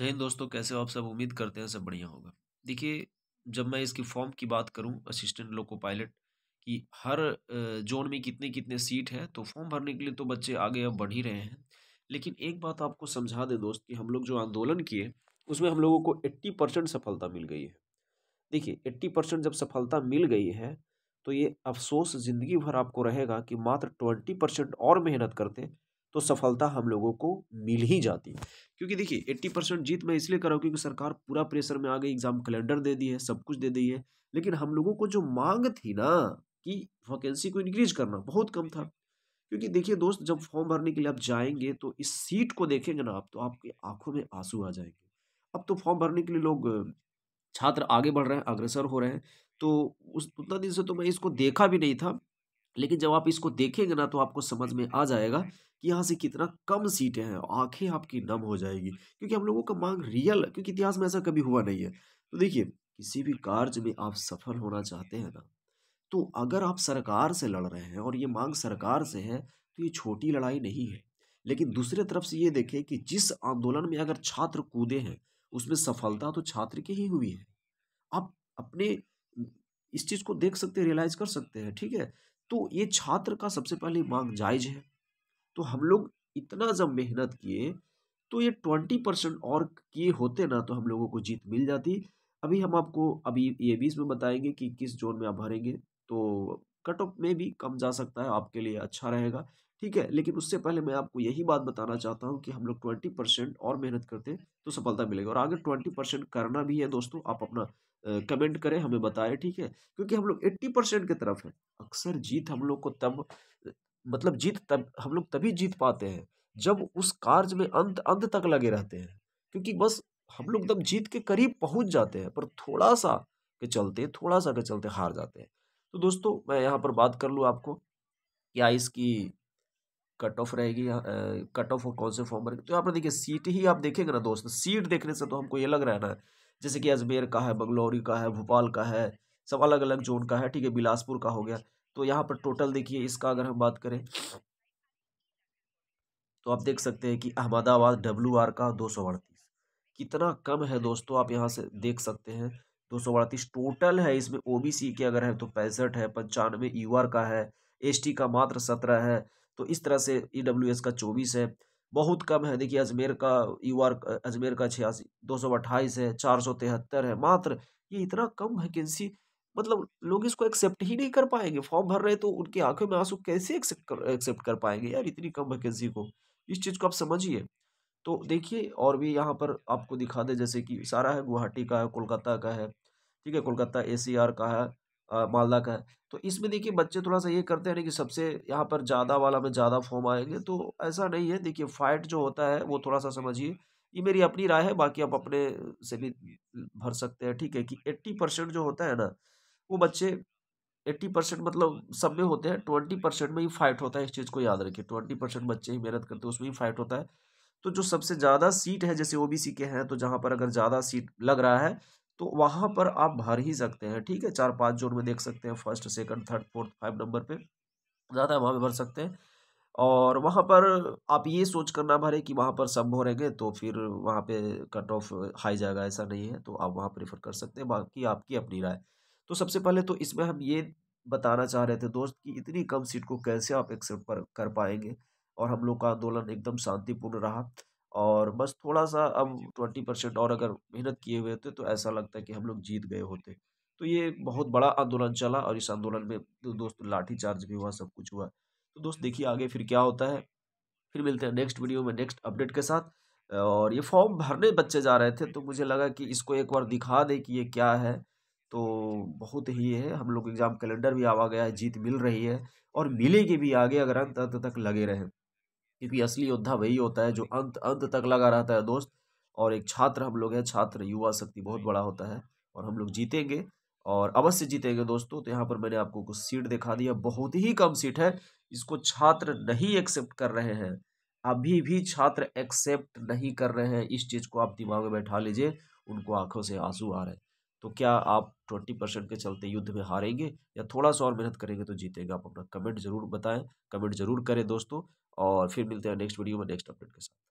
जय हिंद दोस्तों कैसे हो आप सब उम्मीद करते हैं सब बढ़िया होगा देखिए जब मैं इसकी फॉर्म की बात करूं असिस्टेंट लोको पायलट कि हर जोन में कितने कितने सीट है तो फॉर्म भरने के लिए तो बच्चे आगे अब बढ़ ही रहे हैं लेकिन एक बात आपको समझा दें दोस्त कि हम लोग जो आंदोलन किए उसमें हम लोगों को एट्टी परसेंट सफलता मिल गई है देखिए एट्टी परसेंट जब सफलता मिल गई है तो ये अफसोस ज़िंदगी भर आपको रहेगा कि मात्र ट्वेंटी परसेंट और मेहनत करते तो सफलता हम लोगों को मिल ही जाती है क्योंकि देखिए एट्टी परसेंट जीत मैं इसलिए कर रहा हूँ क्योंकि सरकार पूरा प्रेशर में आ गई एग्जाम कैलेंडर दे दी है सब कुछ दे दी है लेकिन हम लोगों को जो मांग थी ना कि वैकेंसी को इंक्रीज करना बहुत कम था क्योंकि देखिए दोस्त जब फॉर्म भरने के लिए आप जाएंगे तो इस सीट को देखेंगे ना आप तो आपकी आंखों में आंसू आ जाएंगे अब तो फॉर्म भरने के लिए लोग छात्र आगे बढ़ रहे हैं अग्रसर हो रहे हैं तो उस उतना दिन से तो मैं इसको देखा भी नहीं था लेकिन जब आप इसको देखेंगे ना तो आपको समझ में आ जाएगा कि यहाँ से कितना कम सीटें हैं आंखें आपकी नम हो जाएगी क्योंकि हम लोगों का मांग रियल क्योंकि इतिहास में ऐसा कभी हुआ नहीं है तो देखिए किसी भी कार्य में आप सफल होना चाहते हैं ना तो अगर आप सरकार से लड़ रहे हैं और ये मांग सरकार से है तो ये छोटी लड़ाई नहीं है लेकिन दूसरे तरफ से ये देखें कि जिस आंदोलन में अगर छात्र कूदे हैं उसमें सफलता तो छात्र की ही हुई है आप अपने इस चीज़ को देख सकते हैं रियलाइज कर सकते हैं ठीक है तो ये छात्र का सबसे पहले मांग जायज है तो हम लोग इतना जब मेहनत किए तो ये ट्वेंटी परसेंट और किए होते ना तो हम लोगों को जीत मिल जाती अभी हम आपको अभी ये भी इसमें बताएंगे कि किस जोन में आप भरेंगे तो कट ऑफ में भी कम जा सकता है आपके लिए अच्छा रहेगा ठीक है लेकिन उससे पहले मैं आपको यही बात बताना चाहता हूँ कि हम लोग ट्वेंटी परसेंट और मेहनत करते हैं तो सफलता मिलेगी और आगे ट्वेंटी परसेंट करना भी है दोस्तों आप अपना कमेंट करें हमें बताएं ठीक है क्योंकि हम लोग एट्टी परसेंट की तरफ है अक्सर जीत हम लोग को तब मतलब जीत तब हम लोग तभी जीत पाते हैं जब उस कार्य में अंत अंत तक लगे रहते हैं क्योंकि बस हम लोग एकदम जीत के करीब पहुंच जाते हैं पर थोड़ा सा के चलते थोड़ा सा के चलते हार जाते हैं तो दोस्तों मैं यहाँ पर बात कर लूँ आपको क्या इसकी कट ऑफ रहेगी कट ऑफ कौन से फॉर्म रहेगी तो यहाँ पर देखिए सीट ही आप देखेंगे ना दोस्त सीट देखने से तो हमको ये लग रहा है ना जैसे कि अजमेर का है बंगलौरी का है भोपाल का है सब अलग अलग जोन का है ठीक है बिलासपुर का हो गया तो यहाँ पर टोटल देखिए इसका अगर हम बात करें तो आप देख सकते हैं कि अहमदाबाद डब्ल्यू आर का दो सौ अड़तीस कितना कम है दोस्तों आप यहाँ से देख सकते हैं दो सौ अड़तीस टोटल है इसमें ओ बी सी के अगर है तो पैंसठ है पंचानवे यू आर का है एस टी का मात्र सत्रह है तो इस तरह से ई डब्ल्यू एस का चौबीस है बहुत कम है देखिए अजमेर का यू आर अजमेर का छियासी दो सौ अट्ठाईस है चार सौ तिहत्तर है मात्र ये इतना कम वैकेंसी मतलब लोग इसको एक्सेप्ट ही नहीं कर पाएंगे फॉर्म भर रहे तो उनकी आंखों में आंसू कैसे एक्सेप्ट कर एक्सेप्ट कर पाएंगे यार इतनी कम वैकेंसी को इस चीज़ को आप समझिए तो देखिए और भी यहाँ पर आपको दिखा दे जैसे कि सारा है गुवाहाटी का है कोलकाता का है ठीक है कोलकाता ए का है मालदा का है तो इसमें देखिए बच्चे थोड़ा सा ये करते हैं कि सबसे यहाँ पर ज़्यादा वाला में ज़्यादा फॉर्म आएंगे तो ऐसा नहीं है देखिए फाइट जो होता है वो थोड़ा सा समझिए ये मेरी अपनी राय है बाकी आप अपने से भी भर सकते हैं ठीक है कि एट्टी परसेंट जो होता है ना वो बच्चे एट्टी परसेंट मतलब सब में होते हैं ट्वेंटी परसेंट में ही फाइट होता है इस चीज़ को याद रखिए ट्वेंटी परसेंट बच्चे ही मेहनत करते हैं उसमें ही फाइट होता है तो जो सबसे ज़्यादा सीट है जैसे ओबीसी के हैं तो जहाँ पर अगर ज़्यादा सीट लग रहा है तो वहाँ पर हम्म। आप भर ही सकते हैं ठीक है चार पाँच जोड़ में देख सकते हैं first second third fourth five number पे ज़्यादा वहाँ पर भर सकते हैं और वहाँ पर आप ये सोच कर ना भरे कि वहाँ पर सब भरेंगे तो फिर वहाँ पे कट ऑफ हाई जाएगा ऐसा नहीं है तो आप वहाँ प्रेफर कर सकते हैं बाकी आपकी अपनी राय तो सबसे पहले तो इसमें हम ये बताना चाह रहे थे दोस्त कि इतनी कम सीट को कैसे आप एक्सेप्ट कर पाएंगे और हम लोग का आंदोलन एकदम शांतिपूर्ण रहा और बस थोड़ा सा अब ट्वेंटी परसेंट और अगर मेहनत किए हुए होते तो ऐसा लगता है कि हम लोग जीत गए होते तो ये बहुत बड़ा आंदोलन चला और इस आंदोलन में तो दोस्त लाठीचार्ज भी हुआ सब कुछ हुआ तो दोस्त देखिए आगे फिर क्या होता है फिर मिलते हैं नेक्स्ट वीडियो में नेक्स्ट अपडेट के साथ और ये फॉर्म भरने बच्चे जा रहे थे तो मुझे लगा कि इसको एक बार दिखा दें कि ये क्या है तो बहुत ही है हम लोग एग्ज़ाम कैलेंडर भी आवा गया है जीत मिल रही है और मिलेगी भी आगे अगर अंत अंत तक लगे रहें क्योंकि असली योद्धा वही होता है जो अंत अंत तक लगा रहता है दोस्त और एक छात्र हम लोग हैं छात्र युवा शक्ति बहुत बड़ा होता है और हम लोग जीतेंगे और अवश्य जीतेंगे दोस्तों तो यहाँ पर मैंने आपको कुछ सीट दिखा दिया बहुत ही कम सीट है इसको छात्र नहीं एक्सेप्ट कर रहे हैं अभी भी छात्र एक्सेप्ट नहीं कर रहे हैं इस चीज़ को आप दिमाग में बैठा लीजिए उनको आंखों से आंसू आ रहे हैं तो क्या आप ट्वेंटी परसेंट के चलते युद्ध में हारेंगे या थोड़ा सा और मेहनत करेंगे तो जीतेंगे आप अपना कमेंट जरूर बताएं कमेंट जरूर करें दोस्तों और फिर मिलते हैं नेक्स्ट वीडियो में नेक्स्ट अपडेट के साथ